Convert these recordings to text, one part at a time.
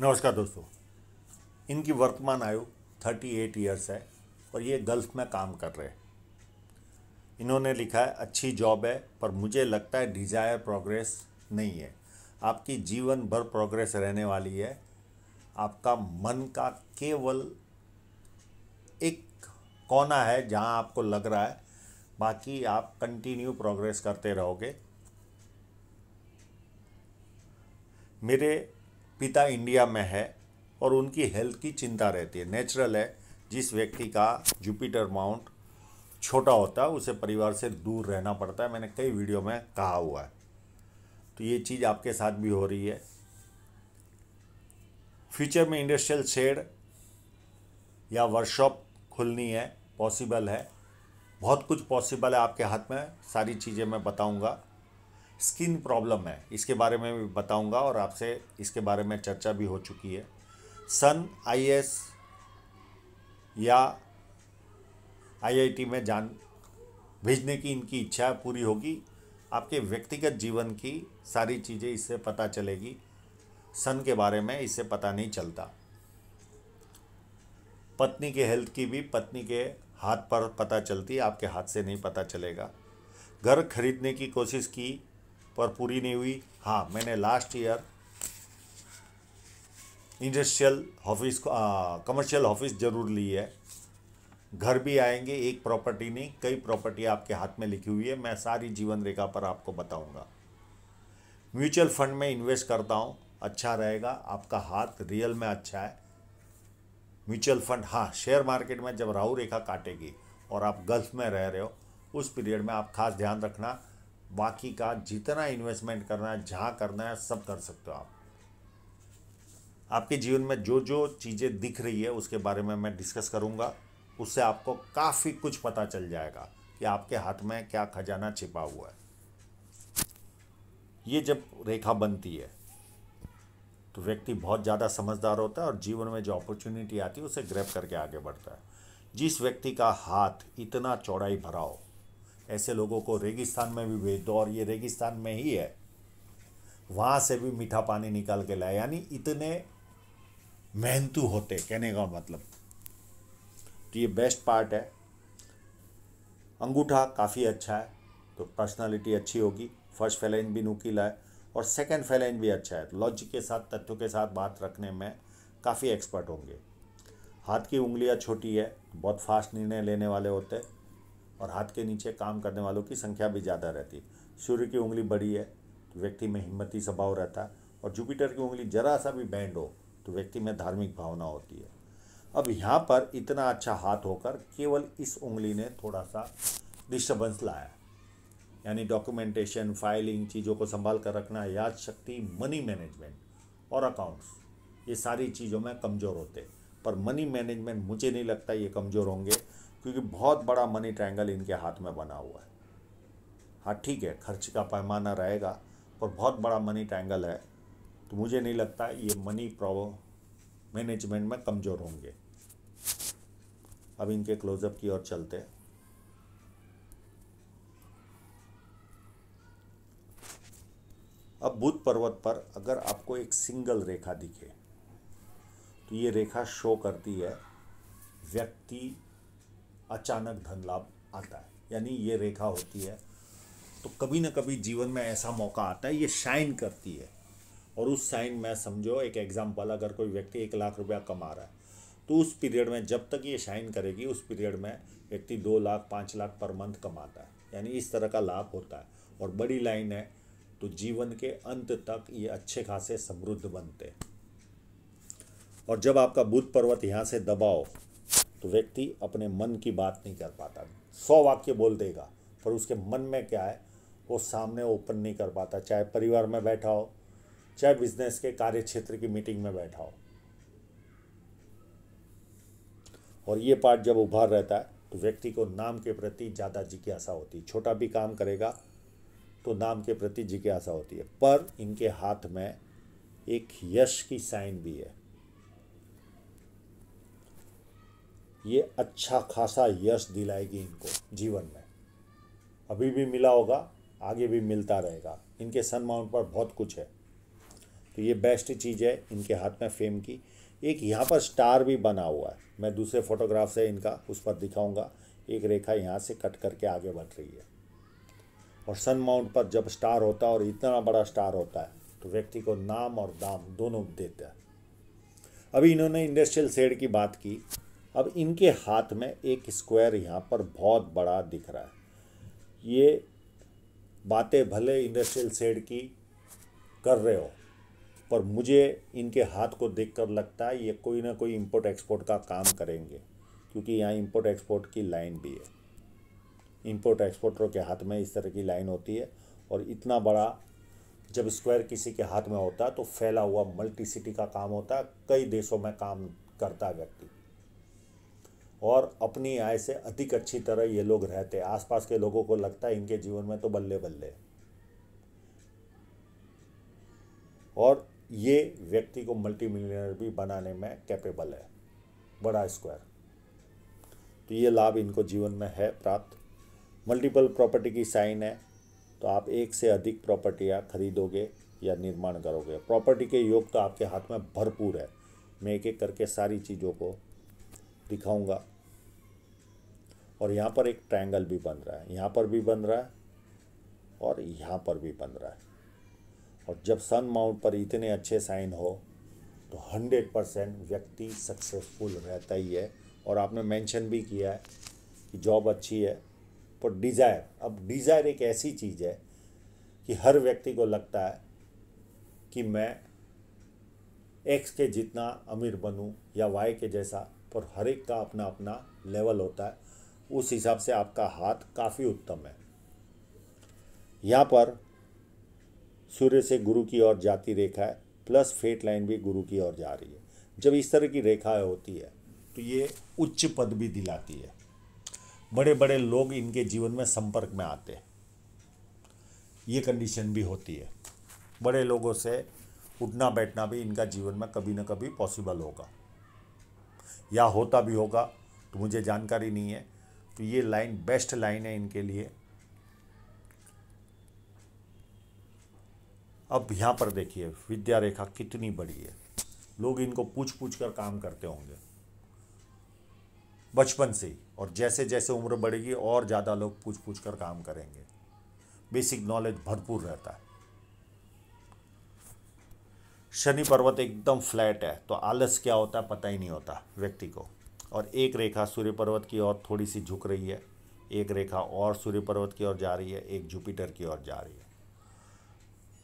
नमस्कार दोस्तों इनकी वर्तमान आयु 38 एट ईयर्स है और ये गल्फ में काम कर रहे हैं इन्होंने लिखा है अच्छी जॉब है पर मुझे लगता है डिज़ायर प्रोग्रेस नहीं है आपकी जीवन भर प्रोग्रेस रहने वाली है आपका मन का केवल एक कोना है जहां आपको लग रहा है बाकी आप कंटिन्यू प्रोग्रेस करते रहोगे मेरे पिता इंडिया में है और उनकी हेल्थ की चिंता रहती है नेचुरल है जिस व्यक्ति का जुपिटर माउंट छोटा होता है उसे परिवार से दूर रहना पड़ता है मैंने कई वीडियो में कहा हुआ है तो ये चीज़ आपके साथ भी हो रही है फ्यूचर में इंडस्ट्रियल शेड या वर्कशॉप खुलनी है पॉसिबल है बहुत कुछ पॉसिबल है आपके हाथ में सारी चीज़ें मैं बताऊंगा स्किन प्रॉब्लम है इसके बारे में भी बताऊंगा और आपसे इसके बारे में चर्चा भी हो चुकी है सन आई या आईआईटी में जान भेजने की इनकी इच्छा पूरी होगी आपके व्यक्तिगत जीवन की सारी चीज़ें इससे पता चलेगी सन के बारे में इससे पता नहीं चलता पत्नी के हेल्थ की भी पत्नी के हाथ पर पता चलती आपके हाथ से नहीं पता चलेगा घर खरीदने की कोशिश की पर पूरी नहीं हुई हाँ मैंने last year industrial office commercial office जरूर ली है घर भी आएंगे एक प्रॉपर्टी नहीं कई प्रॉपर्टी आपके हाथ में लिखी हुई है मैं सारी जीवन रेखा पर आपको बताऊंगा म्यूचुअल फंड में इन्वेस्ट करता हूं अच्छा रहेगा आपका हाथ रियल में अच्छा है म्यूचुअल फंड हाँ शेयर मार्केट में जब राहु रेखा काटेगी और आप गल्फ में रह रहे हो उस पीरियड में आप खास ध्यान रखना बाकी का जितना इन्वेस्टमेंट करना है जहाँ करना है सब कर सकते हो आप आपके जीवन में जो जो चीज़ें दिख रही है उसके बारे में मैं डिस्कस करूँगा उससे आपको काफ़ी कुछ पता चल जाएगा कि आपके हाथ में क्या खजाना छिपा हुआ है ये जब रेखा बनती है तो व्यक्ति बहुत ज़्यादा समझदार होता है और जीवन में जो अपॉर्चुनिटी आती है उसे ग्रैप करके आगे बढ़ता है जिस व्यक्ति का हाथ इतना चौड़ाई भरा हो ऐसे लोगों को रेगिस्तान में भी भेज दो और ये रेगिस्तान में ही है वहाँ से भी मीठा पानी निकाल के लाए यानी इतने मेहनतू होते कहने का मतलब तो ये बेस्ट पार्ट है अंगूठा काफ़ी अच्छा है तो पर्सनालिटी अच्छी होगी फर्स्ट फैलाइन भी नुकीला है और सेकंड फैलाइन भी अच्छा है लॉजिक के साथ तथ्यों के साथ बात रखने में काफ़ी एक्सपर्ट होंगे हाथ की उंगलियां छोटी है बहुत फास्ट निर्णय लेने वाले होते हैं और हाथ के नीचे काम करने वालों की संख्या भी ज़्यादा रहती है सूर्य की उंगली बड़ी है तो व्यक्ति में हिम्मती स्वभाव रहता है और जुपिटर की उंगली जरा सा भी बैंड हो तो व्यक्ति में धार्मिक भावना होती है अब यहाँ पर इतना अच्छा हाथ होकर केवल इस उंगली ने थोड़ा सा डिस्टर्बेंस लाया यानी डॉक्यूमेंटेशन फाइलिंग चीज़ों को संभाल कर रखना याद शक्ति मनी मैनेजमेंट और अकाउंट्स ये सारी चीज़ों में कमज़ोर होते पर मनी मैनेजमेंट मुझे नहीं लगता ये कमज़ोर होंगे क्योंकि बहुत बड़ा मनी ट्रायंगल इनके हाथ में बना हुआ है हाँ ठीक है खर्च का पैमाना रहेगा पर बहुत बड़ा मनी ट्रायंगल है तो मुझे नहीं लगता ये मनी प्रॉब मैनेजमेंट में कमज़ोर होंगे अब इनके क्लोजअप की ओर चलते हैं अब बुद्ध पर्वत पर अगर आपको एक सिंगल रेखा दिखे तो ये रेखा शो करती है व्यक्ति अचानक धन लाभ आता है यानी ये रेखा होती है तो कभी ना कभी जीवन में ऐसा मौका आता है ये शाइन करती है और उस साइन में समझो एक एग्जाम्पल अगर कोई व्यक्ति एक लाख रुपया कमा रहा है तो उस पीरियड में जब तक ये शाइन करेगी उस पीरियड में व्यक्ति दो लाख पाँच लाख पर मंथ कमाता है यानी इस तरह का लाभ होता है और बड़ी लाइन है तो जीवन के अंत तक ये अच्छे खासे समृद्ध बनते और जब आपका बुध पर्वत यहाँ से दबाओ तो व्यक्ति अपने मन की बात नहीं कर पाता सौ वाक्य बोल देगा पर उसके मन में क्या है वो सामने ओपन नहीं कर पाता चाहे परिवार में बैठा हो चाहे बिजनेस के कार्य क्षेत्र की मीटिंग में बैठा हो और ये पार्ट जब उभार रहता है तो व्यक्ति को नाम के प्रति ज़्यादा जिज्ञासा होती है छोटा भी काम करेगा तो नाम के प्रति जिज्ञासा होती है पर इनके हाथ में एक यश की साइन भी है ये अच्छा खासा यश दिलाएगी इनको जीवन में अभी भी मिला होगा आगे भी मिलता रहेगा इनके सनमाउंट पर बहुत कुछ है तो ये बेस्ट चीज़ है इनके हाथ में फेम की एक यहाँ पर स्टार भी बना हुआ है मैं दूसरे फोटोग्राफ से इनका उस पर दिखाऊंगा एक रेखा यहाँ से कट करके आगे बढ़ रही है और सन माउंट पर जब स्टार होता है और इतना बड़ा स्टार होता है तो व्यक्ति को नाम और दाम दोनों देता है अभी इन्होंने इंडस्ट्रियल सेड की बात की अब इनके हाथ में एक स्क्वायर यहाँ पर बहुत बड़ा दिख रहा है ये बातें भले इंडस्ट्रियल सेड की कर रहे हो पर मुझे इनके हाथ को देखकर लगता है ये कोई ना कोई इंपोर्ट एक्सपोर्ट का काम करेंगे क्योंकि यहाँ इंपोर्ट एक्सपोर्ट की लाइन भी है इंपोर्ट एक्सपोर्टरों के हाथ में इस तरह की लाइन होती है और इतना बड़ा जब स्क्वायर किसी के हाथ में होता है तो फैला हुआ मल्टी सिटी का काम होता है कई देशों में काम करता व्यक्ति और अपनी आय से अधिक अच्छी तरह ये लोग रहते हैं आसपास के लोगों को लगता है इनके जीवन में तो बल्ले बल्ले और ये व्यक्ति को मल्टी मिलियनर भी बनाने में कैपेबल है बड़ा स्क्वायर तो ये लाभ इनको जीवन में है प्राप्त मल्टीपल प्रॉपर्टी की साइन है तो आप एक से अधिक प्रॉपर्टियाँ खरीदोगे या निर्माण करोगे प्रॉपर्टी के योग तो आपके हाथ में भरपूर है मैं एक एक करके सारी चीज़ों को दिखाऊंगा और यहाँ पर एक ट्रायंगल भी बन रहा है यहाँ पर भी बन रहा है और यहाँ पर भी बन रहा है और जब सन माउंट पर इतने अच्छे साइन हो तो हंड्रेड परसेंट व्यक्ति सक्सेसफुल रहता ही है और आपने मेंशन भी किया है कि जॉब अच्छी है पर तो डिज़ायर अब डिज़ायर एक ऐसी चीज़ है कि हर व्यक्ति को लगता है कि मैं एक्स के जितना अमीर बनूं या वाई के जैसा पर हर एक का अपना अपना लेवल होता है उस हिसाब से आपका हाथ काफ़ी उत्तम है यहाँ पर सूर्य से गुरु की ओर जाती रेखा है प्लस फेट लाइन भी गुरु की ओर जा रही है जब इस तरह की रेखाएं होती है तो ये उच्च पद भी दिलाती है बड़े बड़े लोग इनके जीवन में संपर्क में आते हैं ये कंडीशन भी होती है बड़े लोगों से उठना बैठना भी इनका जीवन में कभी ना कभी पॉसिबल होगा या होता भी होगा तो मुझे जानकारी नहीं है तो ये लाइन बेस्ट लाइन है इनके लिए अब यहां पर देखिए विद्या रेखा कितनी बड़ी है लोग इनको पूछ पूछ कर काम करते होंगे बचपन से ही और जैसे जैसे उम्र बढ़ेगी और ज़्यादा लोग पूछ पूछ कर काम करेंगे बेसिक नॉलेज भरपूर रहता है शनि पर्वत एकदम फ्लैट है तो आलस क्या होता है पता ही नहीं होता व्यक्ति को और एक रेखा सूर्य पर्वत की ओर थोड़ी सी झुक रही है एक रेखा और सूर्य पर्वत की ओर जा रही है एक जुपिटर की ओर जा रही है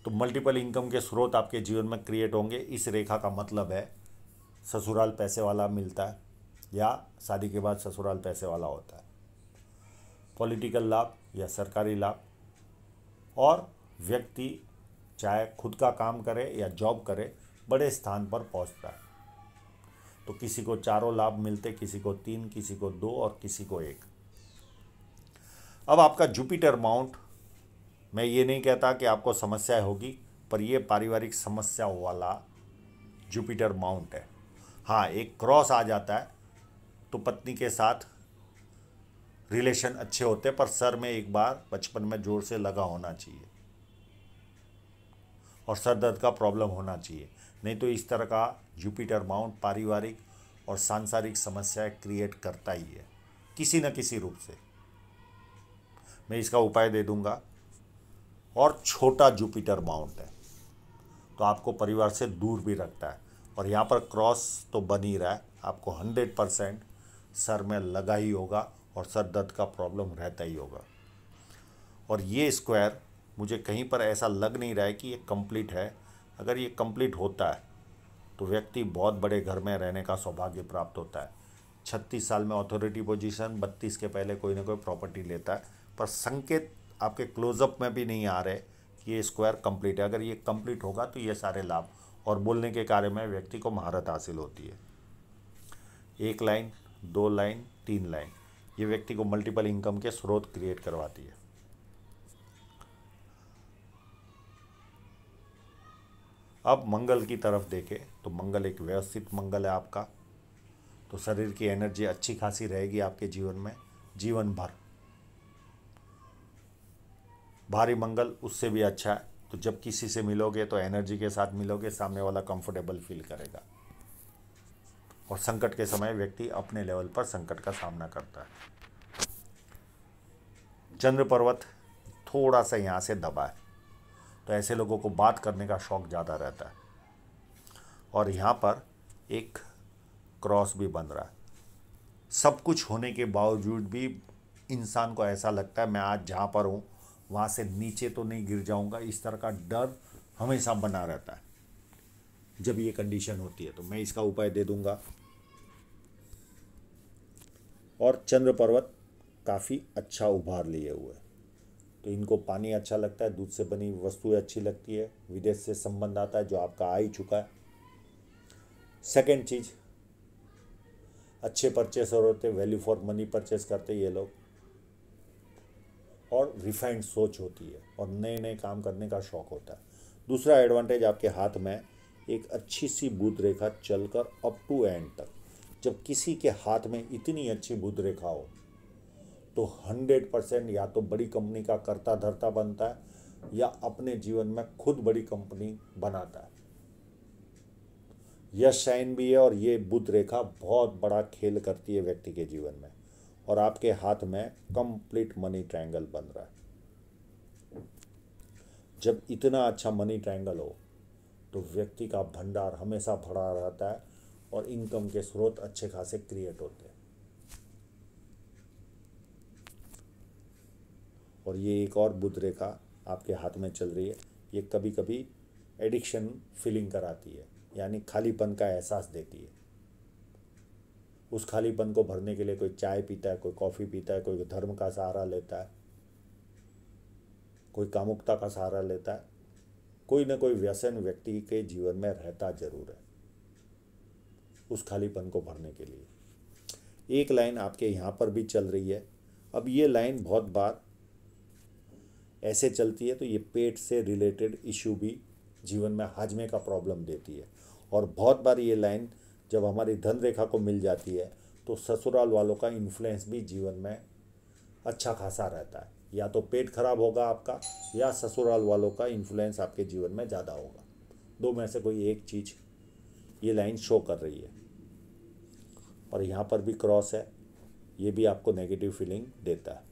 तो मल्टीपल इनकम के स्रोत आपके जीवन में क्रिएट होंगे इस रेखा का मतलब है ससुराल पैसे वाला मिलता है या शादी के बाद ससुराल पैसे वाला होता है पॉलिटिकल लाभ या सरकारी लाभ और व्यक्ति चाहे खुद का काम करे या जॉब करे बड़े स्थान पर पहुंचता है तो किसी को चारों लाभ मिलते किसी को तीन किसी को दो और किसी को एक अब आपका जुपिटर माउंट मैं ये नहीं कहता कि आपको समस्या होगी पर यह पारिवारिक समस्या वाला जुपिटर माउंट है हाँ एक क्रॉस आ जाता है तो पत्नी के साथ रिलेशन अच्छे होते पर सर में एक बार बचपन में जोर से लगा होना चाहिए और सर दर्द का प्रॉब्लम होना चाहिए नहीं तो इस तरह का जुपिटर माउंट पारिवारिक और सांसारिक समस्याएं क्रिएट करता ही है किसी न किसी रूप से मैं इसका उपाय दे दूंगा और छोटा जुपिटर माउंट है तो आपको परिवार से दूर भी रखता है और यहाँ पर क्रॉस तो बन ही रहा है आपको हंड्रेड परसेंट सर में लगा ही होगा और सर दर्द का प्रॉब्लम रहता ही होगा और ये स्क्वायर मुझे कहीं पर ऐसा लग नहीं रहा है कि ये कंप्लीट है अगर ये कंप्लीट होता है तो व्यक्ति बहुत बड़े घर में रहने का सौभाग्य प्राप्त होता है छत्तीस साल में अथॉरिटी पोजीशन बत्तीस के पहले कोई ना कोई प्रॉपर्टी लेता है पर संकेत आपके क्लोजअप में भी नहीं आ रहे कि ये स्क्वायर कंप्लीट है अगर ये कंप्लीट होगा तो ये सारे लाभ और बोलने के कार्य में व्यक्ति को महारत हासिल होती है एक लाइन दो लाइन तीन लाइन ये व्यक्ति को मल्टीपल इनकम के स्रोत क्रिएट करवाती है अब मंगल की तरफ देखें तो मंगल एक व्यवस्थित मंगल है आपका तो शरीर की एनर्जी अच्छी खासी रहेगी आपके जीवन में जीवन भर भारी मंगल उससे भी अच्छा है तो जब किसी से मिलोगे तो एनर्जी के साथ मिलोगे सामने वाला कंफर्टेबल फील करेगा और संकट के समय व्यक्ति अपने लेवल पर संकट का सामना करता है चंद्र पर्वत थोड़ा सा यहाँ से दबा है तो ऐसे लोगों को बात करने का शौक़ ज़्यादा रहता है और यहाँ पर एक क्रॉस भी बन रहा है सब कुछ होने के बावजूद भी इंसान को ऐसा लगता है मैं आज जहाँ पर हूँ वहाँ से नीचे तो नहीं गिर जाऊँगा इस तरह का डर हमेशा बना रहता है जब ये कंडीशन होती है तो मैं इसका उपाय दे दूँगा और चंद्र पर्वत काफ़ी अच्छा उभार लिए हुए तो इनको पानी अच्छा लगता है दूध से बनी वस्तुएं अच्छी लगती है विदेश से संबंध आता है जो आपका आ ही चुका है सेकेंड चीज़ अच्छे परचेसर होते वैल्यू फॉर मनी परचेस करते ये लोग और रिफाइंड सोच होती है और नए नए काम करने का शौक होता है दूसरा एडवांटेज आपके हाथ में एक अच्छी सी बुद्ध रेखा चलकर अप टू एंड तक जब किसी के हाथ में इतनी अच्छी बुद्ध रेखा हो तो हंड्रेड परसेंट या तो बड़ी कंपनी का करता धरता बनता है या अपने जीवन में खुद बड़ी कंपनी बनाता है यह शाइन भी है और ये बुद्ध रेखा बहुत बड़ा खेल करती है व्यक्ति के जीवन में और आपके हाथ में कंप्लीट मनी ट्रायंगल बन रहा है जब इतना अच्छा मनी ट्रायंगल हो तो व्यक्ति का भंडार हमेशा भरा रहता है और इनकम के स्रोत अच्छे खासे क्रिएट होते हैं और ये एक और बुद्ध रेखा आपके हाथ में चल रही है ये कभी कभी एडिक्शन फीलिंग कराती है यानी खालीपन का एहसास देती है उस खालीपन को भरने के लिए कोई चाय पीता है कोई कॉफ़ी पीता है कोई धर्म का सहारा लेता है कोई कामुकता का सहारा लेता है कोई ना कोई व्यसन व्यक्ति के जीवन में रहता जरूर है उस खालीपन को भरने के लिए एक लाइन आपके यहाँ पर भी चल रही है अब ये लाइन बहुत बार ऐसे चलती है तो ये पेट से रिलेटेड इशू भी जीवन में हाजमे का प्रॉब्लम देती है और बहुत बार ये लाइन जब हमारी धन रेखा को मिल जाती है तो ससुराल वालों का इन्फ्लुएंस भी जीवन में अच्छा खासा रहता है या तो पेट खराब होगा आपका या ससुराल वालों का इन्फ्लुएंस आपके जीवन में ज़्यादा होगा दो में से कोई एक चीज़ ये लाइन शो कर रही है और यहाँ पर भी क्रॉस है ये भी आपको नेगेटिव फीलिंग देता है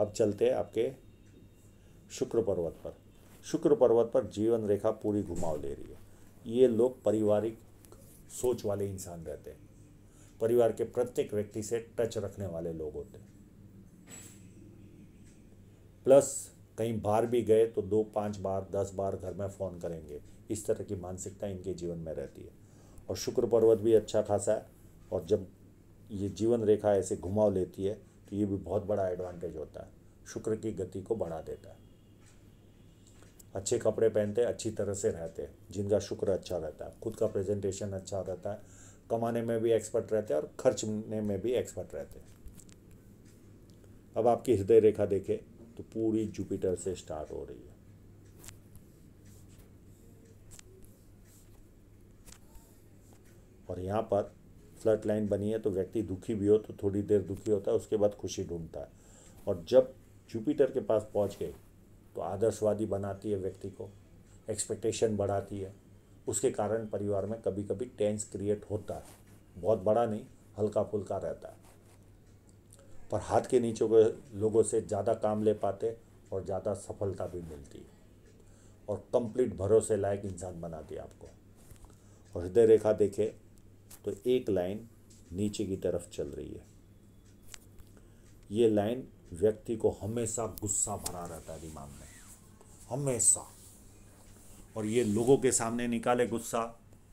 अब चलते हैं आपके शुक्र पर्वत पर शुक्र पर्वत पर जीवन रेखा पूरी घुमाव ले रही है ये लोग पारिवारिक सोच वाले इंसान रहते हैं परिवार के प्रत्येक व्यक्ति से टच रखने वाले लोग होते हैं प्लस कहीं बाहर भी गए तो दो पाँच बार दस बार घर में फ़ोन करेंगे इस तरह की मानसिकता इनके जीवन में रहती है और शुक्र पर्वत भी अच्छा खासा है और जब ये जीवन रेखा ऐसे घुमाव लेती है कि ये भी बहुत बड़ा एडवांटेज होता है शुक्र की गति को बढ़ा देता है अच्छे कपड़े पहनते अच्छी तरह से रहते हैं जिनका शुक्र अच्छा रहता है खुद का प्रेजेंटेशन अच्छा रहता है कमाने में भी एक्सपर्ट रहते हैं और खर्चने में भी एक्सपर्ट रहते हैं अब आपकी हृदय रेखा देखें तो पूरी जुपिटर से स्टार्ट हो रही है और यहाँ पर फ्लट लाइन बनी है तो व्यक्ति दुखी भी हो तो थोड़ी देर दुखी होता है उसके बाद खुशी ढूंढता है और जब जुपिटर के पास पहुंच गए तो आदर्शवादी बनाती है व्यक्ति को एक्सपेक्टेशन बढ़ाती है उसके कारण परिवार में कभी कभी टेंस क्रिएट होता है बहुत बड़ा नहीं हल्का फुल्का रहता है पर हाथ के नीचे के लोगों से ज़्यादा काम ले पाते और ज़्यादा सफलता भी मिलती है और कंप्लीट भरोसे लायक इंसान बनाती है आपको और हृदय रेखा देखे तो एक लाइन नीचे की तरफ चल रही है ये लाइन व्यक्ति को हमेशा गुस्सा भरा रहता है दिमाग में हमेशा और ये लोगों के सामने निकाले गुस्सा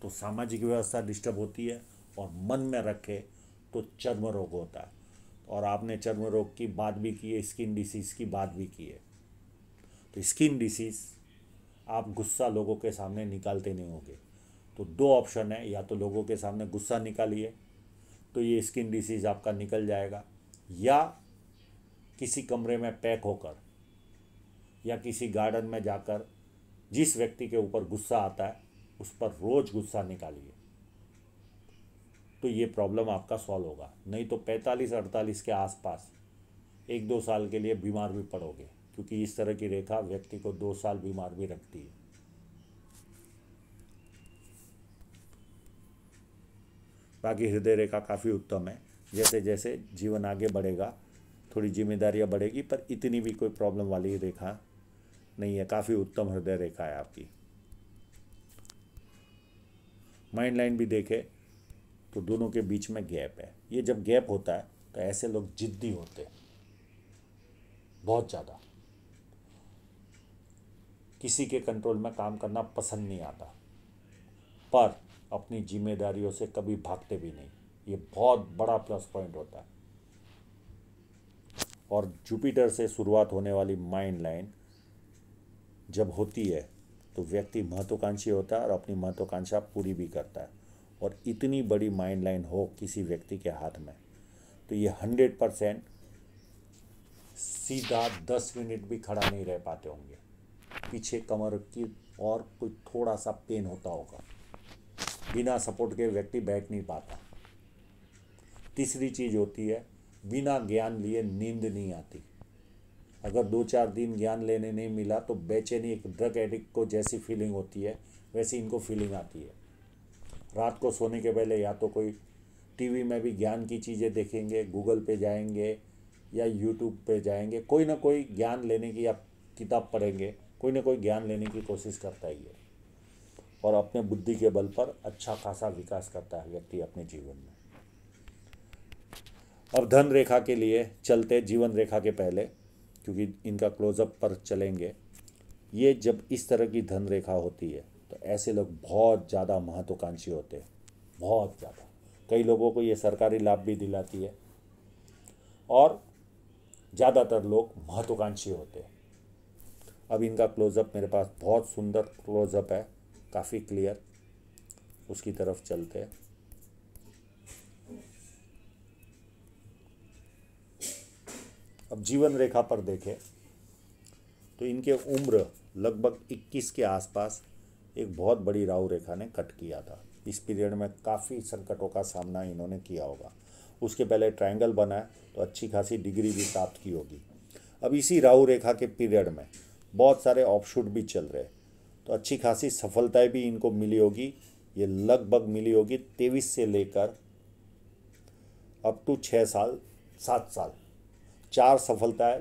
तो सामाजिक व्यवस्था डिस्टर्ब होती है और मन में रखे तो चर्म रोग होता है और आपने चर्म रोग की बात भी की है स्किन डिसीज़ की बात भी की है तो स्किन डिसीज़ आप गुस्सा लोगों के सामने निकालते नहीं होंगे तो दो ऑप्शन है या तो लोगों के सामने गुस्सा निकालिए तो ये स्किन डिसीज आपका निकल जाएगा या किसी कमरे में पैक होकर या किसी गार्डन में जाकर जिस व्यक्ति के ऊपर गुस्सा आता है उस पर रोज़ गुस्सा निकालिए तो ये प्रॉब्लम आपका सॉल्व होगा नहीं तो 45 अड़तालीस के आसपास एक दो साल के लिए बीमार भी पड़ोगे क्योंकि इस तरह की रेखा व्यक्ति को दो साल बीमार भी रखती है बाकी हृदय रेखा काफ़ी उत्तम है जैसे जैसे जीवन आगे बढ़ेगा थोड़ी जिम्मेदारियाँ बढ़ेगी पर इतनी भी कोई प्रॉब्लम वाली रेखा नहीं है काफ़ी उत्तम हृदय रेखा है आपकी माइंड लाइन भी देखे तो दोनों के बीच में गैप है ये जब गैप होता है तो ऐसे लोग जिद्दी होते हैं बहुत ज़्यादा किसी के कंट्रोल में काम करना पसंद नहीं आता पर अपनी जिम्मेदारियों से कभी भागते भी नहीं ये बहुत बड़ा प्लस पॉइंट होता है और जुपिटर से शुरुआत होने वाली माइंड लाइन जब होती है तो व्यक्ति महत्वाकांक्षी होता है और अपनी महत्वाकांक्षा पूरी भी करता है और इतनी बड़ी माइंड लाइन हो किसी व्यक्ति के हाथ में तो ये हंड्रेड परसेंट सीधा दस मिनट भी खड़ा नहीं रह पाते होंगे पीछे कमर की और कोई थोड़ा सा पेन होता होगा बिना सपोर्ट के व्यक्ति बैठ नहीं पाता तीसरी चीज़ होती है बिना ज्ञान लिए नींद नहीं आती अगर दो चार दिन ज्ञान लेने नहीं मिला तो बेचैनी एक ड्रग एडिक्ट को जैसी फीलिंग होती है वैसी इनको फीलिंग आती है रात को सोने के पहले या तो कोई टीवी में भी ज्ञान की चीज़ें देखेंगे गूगल पे जाएंगे या यूट्यूब पे जाएंगे कोई ना कोई ज्ञान लेने की या किताब पढ़ेंगे कोई ना कोई ज्ञान लेने की कोशिश करता ही है और अपने बुद्धि के बल पर अच्छा खासा विकास करता है व्यक्ति अपने जीवन में अब धन रेखा के लिए चलते जीवन रेखा के पहले क्योंकि इनका क्लोजअप पर चलेंगे ये जब इस तरह की धन रेखा होती है तो ऐसे लोग बहुत ज़्यादा महत्वाकांक्षी होते हैं बहुत ज़्यादा कई लोगों को ये सरकारी लाभ भी दिलाती है और ज़्यादातर लोग महत्वाकांक्षी होते हैं अब इनका क्लोजअप मेरे पास बहुत सुंदर क्लोजअप है काफ़ी क्लियर उसकी तरफ चलते हैं अब जीवन रेखा पर देखें तो इनके उम्र लगभग 21 के आसपास एक बहुत बड़ी राहु रेखा ने कट किया था इस पीरियड में काफ़ी संकटों का सामना इन्होंने किया होगा उसके पहले ट्रायंगल बना है तो अच्छी खासी डिग्री भी प्राप्त की होगी अब इसी राहु रेखा के पीरियड में बहुत सारे ऑफशूट भी चल रहे तो अच्छी खासी सफलताएं भी इनको मिली होगी ये लगभग मिली होगी तेईस से लेकर अप टू छः साल सात साल चार सफलताएं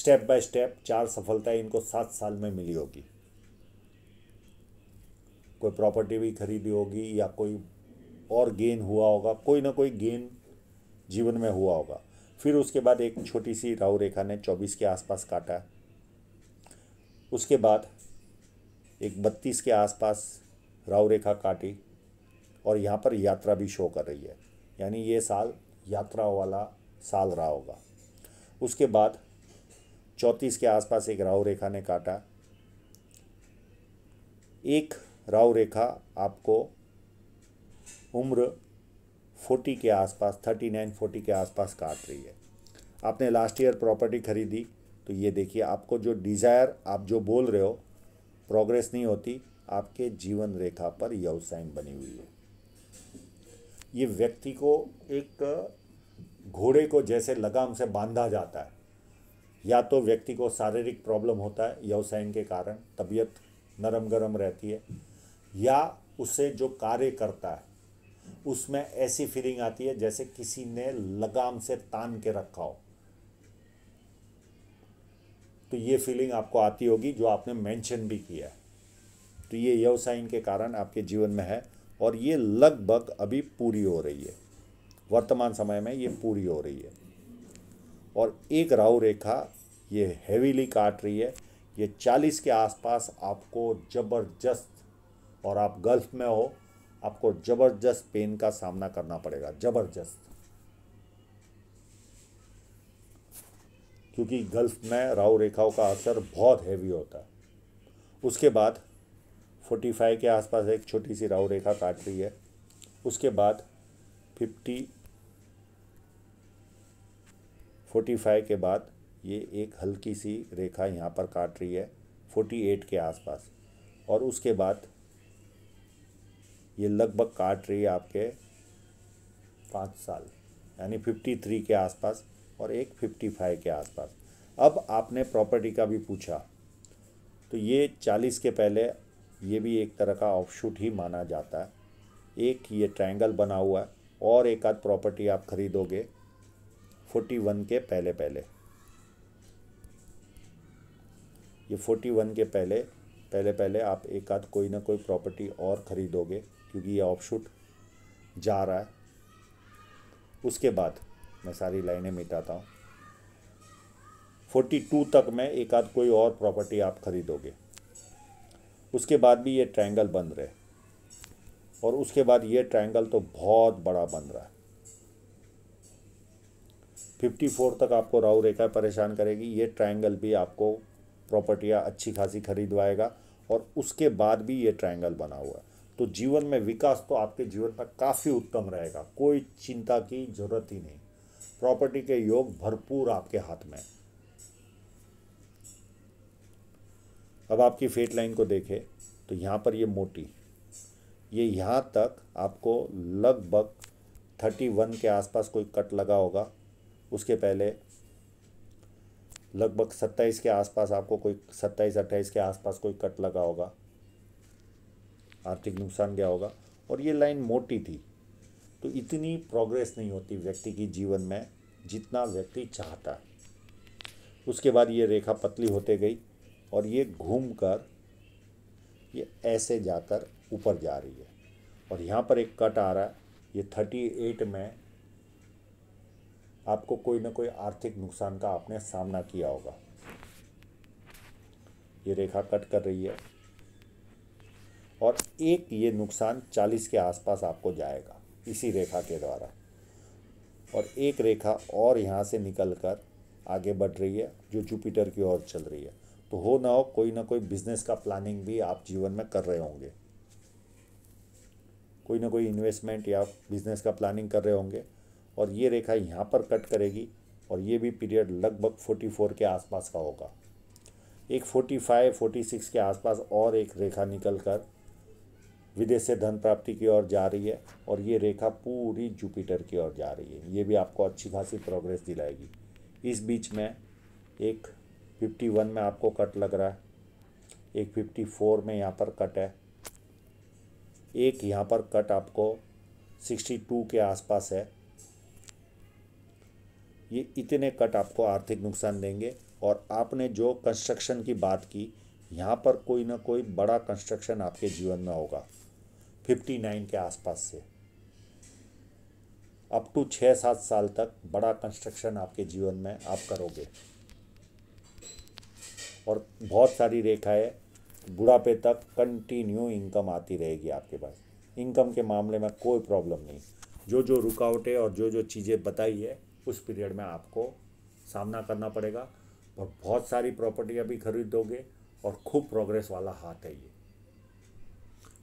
स्टेप बाय स्टेप चार सफलताएं इनको सात साल में मिली होगी कोई प्रॉपर्टी भी खरीदी होगी या कोई और गेन हुआ होगा कोई ना कोई गेन जीवन में हुआ होगा फिर उसके बाद एक छोटी सी राहु रेखा ने 24 के आसपास काटा उसके बाद एक बत्तीस के आसपास राव रेखा काटी और यहाँ पर यात्रा भी शो कर रही है यानी ये साल यात्रा वाला साल रहा होगा उसके बाद चौंतीस के आसपास एक राव रेखा ने काटा एक राव रेखा आपको उम्र फोर्टी के आसपास थर्टी नाइन फोर्टी के आसपास काट रही है आपने लास्ट ईयर प्रॉपर्टी खरीदी तो ये देखिए आपको जो डिज़ायर आप जो बोल रहे हो प्रोग्रेस नहीं होती आपके जीवन रेखा पर साइन बनी हुई है ये व्यक्ति को एक घोड़े को जैसे लगाम से बांधा जाता है या तो व्यक्ति को शारीरिक प्रॉब्लम होता है साइन के कारण तबीयत नरम गरम रहती है या उसे जो कार्य करता है उसमें ऐसी फीलिंग आती है जैसे किसी ने लगाम से तान के रखा हो तो ये फीलिंग आपको आती होगी जो आपने मेंशन भी किया तो ये यव साइन के कारण आपके जीवन में है और ये लगभग अभी पूरी हो रही है वर्तमान समय में ये पूरी हो रही है और एक राहु रेखा ये हैवीली काट रही है ये चालीस के आसपास आपको ज़बरदस्त और आप गल्फ में हो आपको ज़बरदस्त पेन का सामना करना पड़ेगा ज़बरदस्त क्योंकि गल्फ में राव रेखाओं का असर बहुत हैवी होता है उसके बाद 45 के आसपास एक छोटी सी राव रेखा काट रही है उसके बाद 50 45 के बाद ये एक हल्की सी रेखा यहाँ पर काट रही है 48 के आसपास और उसके बाद ये लगभग काट रही है आपके पाँच साल यानी 53 के आसपास और एक फिफ्टी फाइव के आसपास अब आपने प्रॉपर्टी का भी पूछा तो ये चालीस के पहले ये भी एक तरह का ऑफशूट ही माना जाता है एक ये ट्रायंगल बना हुआ है और एक आध प्रॉपर्टी आप खरीदोगे फोर्टी वन के पहले पहले ये फोर्टी वन के पहले पहले पहले आप एक आध कोई ना कोई प्रॉपर्टी और ख़रीदोगे क्योंकि ये ऑफशूट जा रहा है उसके बाद मैं सारी लाइनें मिटाता हूँ फोर्टी टू तक में एक आध कोई और प्रॉपर्टी आप खरीदोगे उसके बाद भी ये ट्रायंगल बंद रहे और उसके बाद ये ट्रायंगल तो बहुत बड़ा बन रहा है फिफ्टी फोर तक आपको राहु रेखा परेशान करेगी ये ट्रायंगल भी आपको प्रॉपर्टियाँ अच्छी खासी खरीदवाएगा और उसके बाद भी ये ट्रायंगल बना हुआ है तो जीवन में विकास तो आपके जीवन में काफ़ी उत्तम रहेगा कोई चिंता की जरूरत ही नहीं प्रॉपर्टी के योग भरपूर आपके हाथ में अब आपकी फेट लाइन को देखें तो यहाँ पर ये मोटी ये यहाँ तक आपको लगभग थर्टी वन के आसपास कोई कट लगा होगा उसके पहले लगभग सत्ताईस के आसपास आपको कोई सत्ताईस अट्ठाईस के आसपास कोई कट लगा होगा आर्थिक नुकसान गया होगा और ये लाइन मोटी थी तो इतनी प्रोग्रेस नहीं होती व्यक्ति की जीवन में जितना व्यक्ति चाहता है उसके बाद ये रेखा पतली होते गई और ये घूम कर ये ऐसे जाकर ऊपर जा रही है और यहाँ पर एक कट आ रहा है ये थर्टी एट में आपको कोई ना कोई आर्थिक नुकसान का आपने सामना किया होगा ये रेखा कट कर रही है और एक ये नुकसान चालीस के आसपास आपको जाएगा इसी रेखा के द्वारा और एक रेखा और यहाँ से निकल कर आगे बढ़ रही है जो जुपिटर की ओर चल रही है तो हो ना हो कोई ना कोई बिजनेस का प्लानिंग भी आप जीवन में कर रहे होंगे कोई ना कोई इन्वेस्टमेंट या बिजनेस का प्लानिंग कर रहे होंगे और ये रेखा यहाँ पर कट करेगी और ये भी पीरियड लगभग फोर्टी फोर के आसपास का होगा एक फोर्टी फाइव फोर्टी सिक्स के आसपास और एक रेखा निकल कर विदेश से धन प्राप्ति की ओर जा रही है और ये रेखा पूरी जुपिटर की ओर जा रही है ये भी आपको अच्छी खासी प्रोग्रेस दिलाएगी इस बीच में एक फिफ्टी वन में आपको कट लग रहा है एक फिफ्टी फोर में यहाँ पर कट है एक यहाँ पर कट आपको सिक्सटी टू के आसपास है ये इतने कट आपको आर्थिक नुकसान देंगे और आपने जो कंस्ट्रक्शन की बात की यहाँ पर कोई ना कोई बड़ा कंस्ट्रक्शन आपके जीवन में होगा 59 के आसपास से अप टू छः सात साल तक बड़ा कंस्ट्रक्शन आपके जीवन में आप करोगे और बहुत सारी रेखाएं बुढ़ापे तक कंटिन्यू इनकम आती रहेगी आपके पास इनकम के मामले में कोई प्रॉब्लम नहीं जो जो रुकावटें और जो जो चीज़ें बताई है उस पीरियड में आपको सामना करना पड़ेगा और बहुत सारी प्रॉपर्टियाँ भी खरीदोगे और खूब प्रोग्रेस वाला हाथ है ये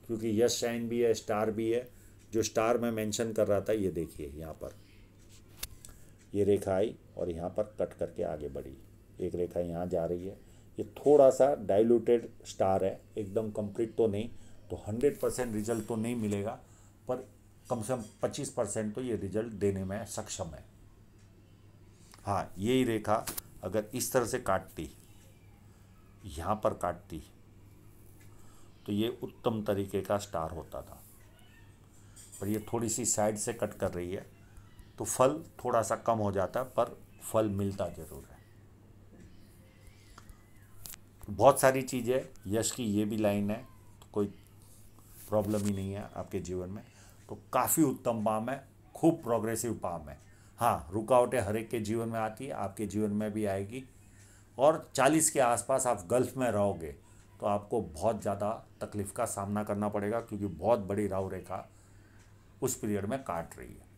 क्योंकि यस साइन भी है स्टार भी है जो स्टार मैं मेंशन कर रहा था ये देखिए यहाँ पर ये रेखा आई और यहाँ पर कट करके आगे बढ़ी एक रेखा यहाँ जा रही है ये थोड़ा सा डाइल्यूटेड स्टार है एकदम कंप्लीट तो नहीं तो हंड्रेड परसेंट रिजल्ट तो नहीं मिलेगा पर कम से कम पच्चीस परसेंट तो ये रिजल्ट देने में सक्षम है हाँ यही रेखा अगर इस तरह से काटती यहाँ पर काटती तो ये उत्तम तरीके का स्टार होता था पर ये थोड़ी सी साइड से कट कर रही है तो फल थोड़ा सा कम हो जाता है पर फल मिलता ज़रूर है बहुत सारी चीज़ें यश की ये भी लाइन है तो कोई प्रॉब्लम ही नहीं है आपके जीवन में तो काफ़ी उत्तम पाम है खूब प्रोग्रेसिव पाम है हाँ रुकावटें हर एक के जीवन में आती है आपके जीवन में भी आएगी और 40 के आसपास आप गल्फ में रहोगे तो आपको बहुत ज़्यादा तकलीफ़ का सामना करना पड़ेगा क्योंकि बहुत बड़ी राहु रेखा उस पीरियड में काट रही है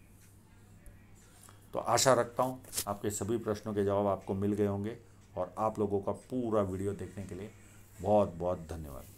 तो आशा रखता हूँ आपके सभी प्रश्नों के जवाब आपको मिल गए होंगे और आप लोगों का पूरा वीडियो देखने के लिए बहुत बहुत धन्यवाद